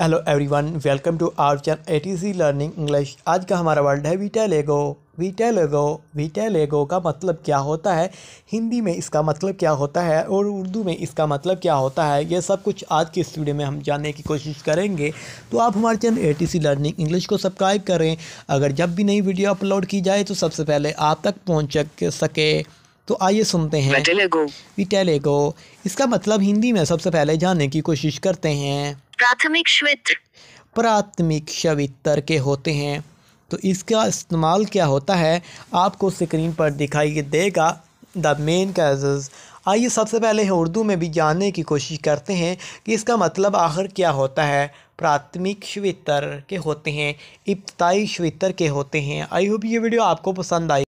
hello everyone welcome to our channel C learning English आज का हमारा वर्ड है वीटा लेगो वीटा लेगो वीटा लेगो का मतलब क्या होता है हिंदी में इसका मतलब क्या होता है और उर्दू में इसका मतलब क्या होता है ये सब कुछ आज के इस वीडियो में हम जानने की कोशिश करेंगे तो आप हमारे चैनल सी लर्निंग इंग्लिश को सब्सक्राइब करें अगर जब भी नई वीडियो अपलोड की जाए तो सबसे पहले आप तक पहुँच सके तो आइए सुनते हैं विटेलेगो इसका मतलब हिंदी में सबसे पहले जानने की कोशिश करते हैं प्राथमिक श्वित्र प्राथमिक शवितर के होते हैं तो इसका इस्तेमाल क्या होता है आपको स्क्रीन पर दिखाई देगा द मेन कैजेज आइए सबसे पहले उर्दू में भी जानने की कोशिश करते हैं कि इसका मतलब आखिर क्या होता है प्राथमिक शवित्र के होते हैं इब्तई श्वेतर के होते हैं आई होप ये वीडियो आपको पसंद आई